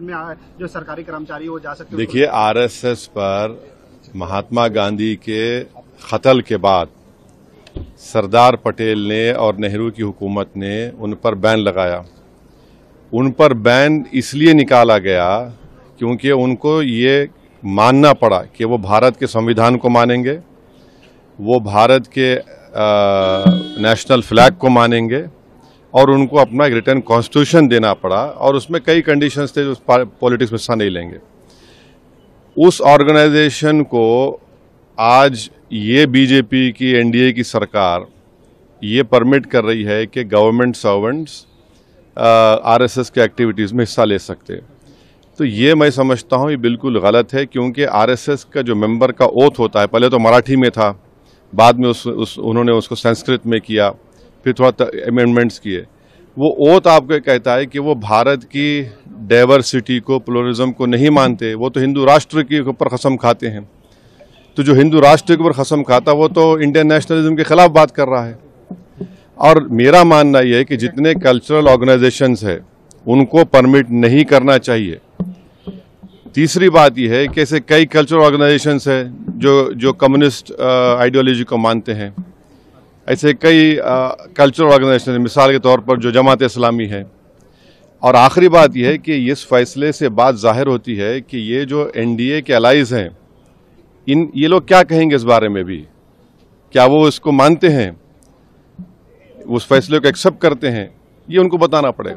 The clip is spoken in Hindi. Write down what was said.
में जो सरकारी कर्मचारी वो जा सकते देखिए आरएसएस पर महात्मा गांधी के कत्ल के बाद सरदार पटेल ने और नेहरू की हुकूमत ने उन पर बैन लगाया उन पर बैन इसलिए निकाला गया क्योंकि उनको ये मानना पड़ा कि वो भारत के संविधान को मानेंगे वो भारत के आ, नेशनल फ्लैग को मानेंगे और उनको अपना एक रिटर्न कॉन्स्टिट्यूशन देना पड़ा और उसमें कई कंडीशंस थे जो पॉलिटिक्स में हिस्सा नहीं लेंगे उस ऑर्गेनाइजेशन को आज ये बीजेपी की एनडीए की सरकार ये परमिट कर रही है कि गवर्नमेंट सर्वेंट्स आरएसएस के एक्टिविटीज़ में हिस्सा ले सकते हैं तो ये मैं समझता हूँ ये बिल्कुल गलत है क्योंकि आर का जो मेम्बर का ओथ होता है पहले तो मराठी में था बाद में उस, उस उन्होंने उसको संस्कृत में किया फिर थोड़ा अमेंडमेंट्स किए वो ओत आपको कहता है कि वो भारत की डाइवर्सिटी को प्लोरिज्म को नहीं मानते वो तो हिंदू राष्ट्र के ऊपर कसम खाते हैं तो जो हिंदू राष्ट्र के ऊपर कसम खाता वो तो इंडियन नेशनलिज्म के ख़िलाफ़ बात कर रहा है और मेरा मानना यह है कि जितने कल्चरल ऑर्गेनाइजेशंस है उनको परमिट नहीं करना चाहिए तीसरी बात यह है कि ऐसे कई कल्चरल ऑर्गेनाइजेशंस है जो जो कम्युनिस्ट आइडियोलॉजी uh, को मानते हैं ऐसे कई कल्चरल ऑर्गेनाइजेशन मिसाल के तौर पर जो जमात इस्लामी है और आखिरी बात यह है कि इस फैसले से बात जाहिर होती है कि ये जो एनडीए के अलाइज हैं इन ये लोग क्या कहेंगे इस बारे में भी क्या वो इसको मानते हैं उस फैसले को एक्सेप्ट करते हैं ये उनको बताना पड़ेगा